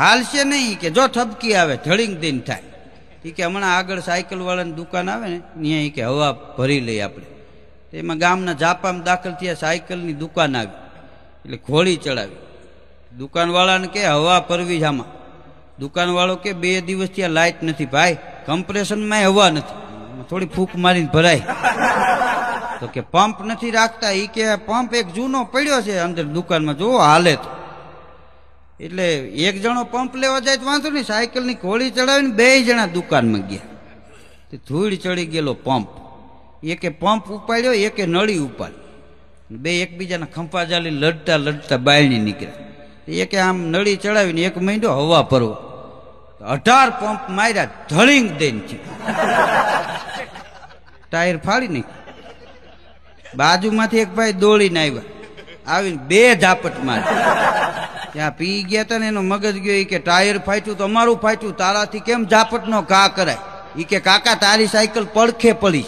હાલશે નહીં કે જો થપકી આવે ધડીંગ દિન થાય એ કે હમણાં આગળ સાયકલવાળાની દુકાન આવે ને ત્યાં એ કે હવા ભરી લઈએ આપણે એમાં ગામના જાપામાં દાખલ થયા સાયકલની દુકાન આવી એટલે ઘોડી ચડાવી દુકાનવાળાને કે હવા ભરવી જ આમાં દુકાનવાળો કે બે દિવસથી આ લાઇટ નથી ભાઈ કમ્પ્રેશનમાં હવા નથી થોડી ફૂંક મારીને ભરાય તો કે પંપ નથી રાખતા એ કે પંપ એક જૂનો પડ્યો છે અંદર દુકાનમાં જો હાલે તો એટલે એક જણો પંપ લેવા જાય તો વાંધો નહીં સાયકલની ઘોડી ચડાવીને બે જણા દુકાનમાં ગયા ધૂળ ચડી ગયેલો પંપ એકે પંપ ઉપાડ્યો એકે નળી ઉપાડી બે એકબીજાના ખંફા જાલી લડતા લડતા બાયણી નીકળ્યા એકે આમ નળી ચડાવીને એક મહિનો હવા ભરવો અઢાર પંપ માર્યા ધળીંગ દઈને છે ટાયર ફાડી નાખ્યું બાજુમાંથી એક ભાઈ દોડીને આવ્યા આવીને બે ઝાપટ માર્યા ત્યાં પી ગયા તા ને એનો મગજ ગયો એ કે ટાયર ફાટ્યું તો અમારું ફાટ્યું તારાથી કેમ નો ઘા કરાય એ કે કાકા તારી સાયકલ પડખે પડી